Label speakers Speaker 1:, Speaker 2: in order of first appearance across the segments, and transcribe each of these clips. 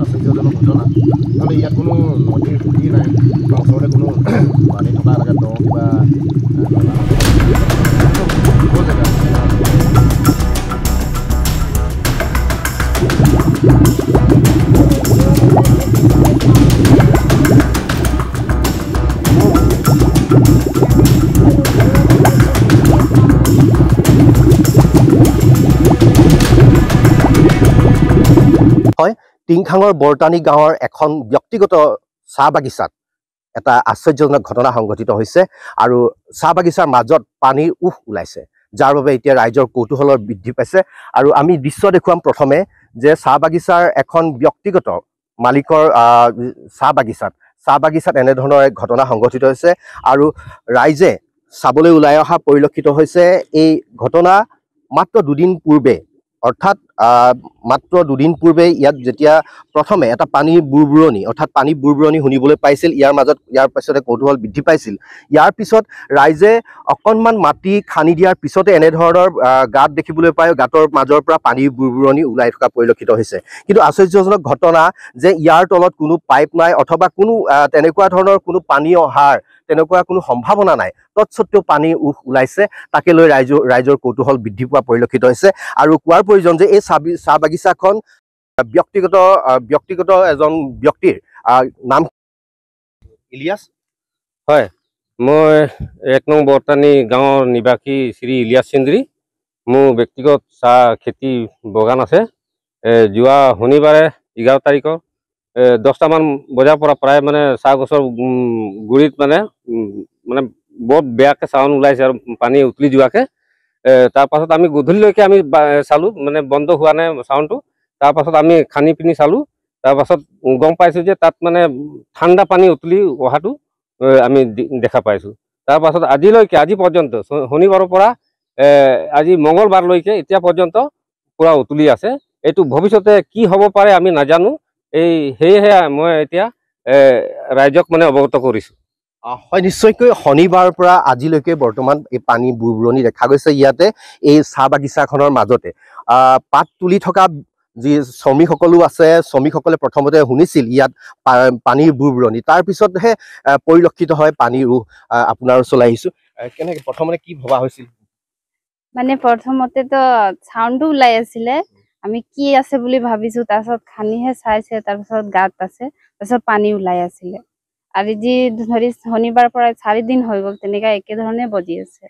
Speaker 1: আশ্চৰ্যজনক ঘটনা নহ'লে ইয়াত কোনো নদীৰ সুখী নাই বা ওচৰতে কোনো পানী থকা এনেকৈ দ কিবা হয় টিংখাঙৰ বৰতানি গাঁৱৰ এখন ব্যক্তিগত চাহ বাগিচাত এটা আশ্চৰ্যজনক ঘটনা সংঘটিত হৈছে আৰু চাহ বাগিচাৰ মাজত পানীৰ উহ ওলাইছে যাৰ বাবে এতিয়া ৰাইজৰ কৌতূহলৰ বৃদ্ধি পাইছে আৰু আমি দৃশ্য দেখুৱাম প্ৰথমে যে চাহ বাগিচাৰ এখন ব্যক্তিগত মালিকৰ চাহ বাগিচাত চাহ বাগিচাত এনেধৰণৰ এক ঘটনা সংঘটিত হৈছে আৰু ৰাইজে চাবলৈ ওলাই অহা পৰিলক্ষিত হৈছে এই ঘটনা মাত্ৰ দুদিন পূৰ্বে অৰ্থাৎ মাত্ৰ দুদিন পূৰ্বে ইয়াত যেতিয়া প্ৰথমে এটা পানীৰ বুৰবুৰণি অৰ্থাৎ পানী বুৰবুৰণি শুনিবলৈ পাইছিল ইয়াৰ মাজত ইয়াৰ পাছতে কৌতূহল বৃদ্ধি পাইছিল ইয়াৰ পিছত ৰাইজে অকণমান মাটি খান্দি দিয়াৰ পিছতে এনেধৰণৰ গাঁত দেখিবলৈ পায় গাঁতৰ মাজৰ পৰা পানীৰ বুৰবুৰণি ওলাই থকা পৰিলক্ষিত হৈছে কিন্তু আশ্চৰ্যজনক ঘটনা যে ইয়াৰ তলত কোনো পাইপ নাই অথবা কোনো তেনেকুৱা ধৰণৰ কোনো পানী অহাৰ তেনেকুৱা কোনো সম্ভাৱনা নাই তৎসত্ত্বেও পানীৰ উখ ওলাইছে তাকে লৈ ৰাইজৰ ৰাইজৰ কৌতূহল বৃদ্ধি পোৱা পৰিলক্ষিত হৈছে আৰু কোৱাৰ প্ৰয়োজন যে এই চাহ বাগিচাখন ব্যক্তিগত ব্যক্তিগত এজন ব্যক্তিৰ নাম ইলিয়াছ হয়
Speaker 2: মই এক নং বৰতানী গাঁৱৰ নিবাসী শ্ৰী ইলিয়াছ চিন্দ্ৰী মোৰ ব্যক্তিগত চাহ খেতি বগান আছে যোৱা শনিবাৰে এঘাৰ তাৰিখৰ দহটামান বজাৰ পৰা প্ৰায় মানে চাহ গছৰ গুৰিত মানে মানে বৰ বেয়াকৈ চাউন ওলাইছে আৰু পানী উতলি যোৱাকৈ তাৰপাছত আমি গধূলিলৈকে আমি চালোঁ মানে বন্ধ হোৱা নাই চাউণ্ডটো তাৰপাছত আমি খান্দি পিনি চালোঁ তাৰপাছত গম পাইছোঁ যে তাত মানে ঠাণ্ডা পানী উতলি অহাটো আমি দেখা পাইছোঁ তাৰপাছত আজিলৈকে আজি পৰ্যন্ত শনিবাৰৰ পৰা আজি মঙলবাৰলৈকে এতিয়া পৰ্যন্ত পূৰা উতলি আছে এইটো ভৱিষ্যতে কি হ'ব পাৰে আমি নাজানো এই সেয়েহে মই এতিয়া ৰাইজক মানে অৱগত কৰিছোঁ
Speaker 1: হয় নিশ্চয়কৈ শনিবাৰৰ পৰা আজিলৈকে বৰ্তমান এই পানী বুৰবুৰণি দেখা গৈছে ইয়াতে এই চাহ বাগিচাখনৰ মাজতে পাত তুলি থকা যি শ্ৰমিকসকলো আছে শ্ৰমিকসকলে প্ৰথমতে শুনিছিল ইয়াত পানীৰ বুৰবুৰণি তাৰপিছতহে পৰিলক্ষিত হয় পানীৰো আপোনাৰ চলাই আহিছোঁ কেনেকে প্ৰথমতে কি ভবা হৈছিল
Speaker 3: মানে প্ৰথমতেতো চাউণ্ডটো ওলাই আছিলে আমি কি আছে বুলি ভাবিছো তাৰপিছত খানিহে চাইছে তাৰপিছত গাত আছে তাৰপিছত পানী ওলাই আছিলে আজি যি ধৰি শনিবাৰ পৰা চাৰিদিন হৈ গল তেনেকুৱা একেধৰণে বজি আছে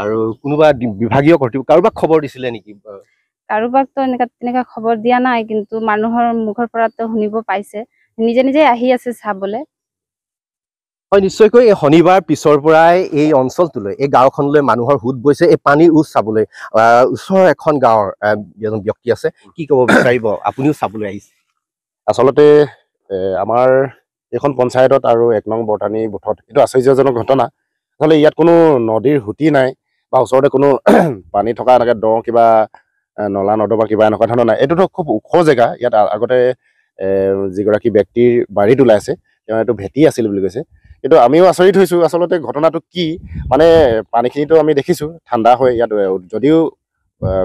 Speaker 1: আৰু কোনোবা বিভাগীয় কৰ্তৃপক্ষ কাৰোবাক খবৰ দিছিলে নেকি
Speaker 3: কাৰোবাকতো এনেকুৱা তেনেকুৱা খবৰ দিয়া নাই কিন্তু মানুহৰ মুখৰ পৰাতো শুনিব পাইছে নিজে নিজে আহি আছে চাবলৈ
Speaker 1: হয় নিশ্চয়কৈ এই শনিবাৰ পিছৰ পৰাই এই অঞ্চলটোলৈ এই গাঁওখনলৈ মানুহৰ সোধ বৈছে এই পানীৰ উচ চাবলৈ ওচৰৰ এখন গাঁৱৰ ব্যক্তি আছে কি ক'ব বিচাৰিব আপুনিও চাবলৈ আহিছে
Speaker 4: আচলতে আমাৰ এইখন পঞ্চায়তত আৰু এক নং বৰতানী বুথত এইটো আশ্চৰ্যজনক ঘটনা আচলতে ইয়াত কোনো নদীৰ সুতি নাই বা ওচৰতে কোনো পানী থকা এনেকৈ দ কিবা নলা বা কিবা এনেকুৱা ধৰণৰ নাই এইটোতো খুব ওখ জেগা ইয়াত আগতে যিগৰাকী ব্যক্তিৰ বাৰীত ওলাই আছে তেওঁ এইটো ভেটি আছিল বুলি কৈছে কিন্তু আমিও আচৰিত হৈছোঁ আচলতে ঘটনাটো কি মানে পানীখিনিতো আমি দেখিছোঁ ঠাণ্ডা হয় ইয়াত যদিও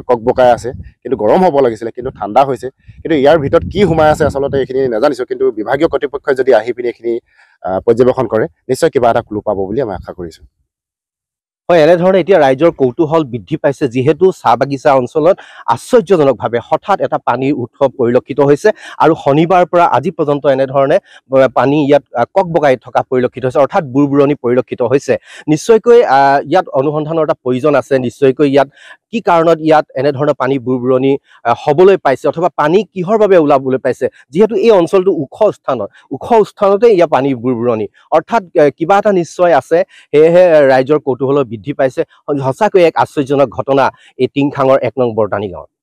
Speaker 4: কক ককবকাই আছে কিন্তু গৰম হ'ব লাগিছিলে কিন্তু ঠাণ্ডা হৈছে কিন্তু ইয়াৰ ভিতৰত কি সোমাই আছে আচলতে এইখিনি নাজানিছো কিন্তু বিভাগীয় কৰ্তৃপক্ষই যদি আহি পিনি এইখিনি পৰ্যবেক্ষণ কৰে নিশ্চয় কিবা এটা ক্লু পাব বুলি আমি আশা কৰিছো
Speaker 1: হয় এনেধৰণে এতিয়া ৰাইজৰ কৌতূহল বৃদ্ধি পাইছে যিহেতু চাহ বাগিচা অঞ্চলত আশ্চৰ্যজনকভাৱে হঠাৎ এটা পানীৰ উৎসৱ পৰিলক্ষিত হৈছে আৰু শনিবাৰৰ পৰা আজি পৰ্যন্ত এনেধৰণে পানী ইয়াত কক ককবগাই থকা পৰিলক্ষিত হৈছে অৰ্থাৎ বুৰবুৰণি পৰিলক্ষিত হৈছে নিশ্চয়কৈ ইয়াত অনুসন্ধানৰ এটা প্ৰয়োজন আছে নিশ্চয়কৈ ইয়াত কি কাৰণত ইয়াত এনেধৰণৰ পানী বুৰবুৰণি হবলৈ পাইছে অথবা পানী কিহৰ বাবে ওলাবলৈ পাইছে যিহেতু এই অঞ্চলটো ওখ স্থানত ওখ স্থানতে ইয়াৰ পানী বুৰবুৰণি অৰ্থাৎ কিবা এটা নিশ্চয় আছে সেয়েহে ৰাইজৰ কৌতূহলৰ বৃদ্ধি পাইছে সঁচাকৈ এক আশ্চৰ্যজনক ঘটনা এই টিংখাঙৰ এক নং বৰদানী গাঁৱত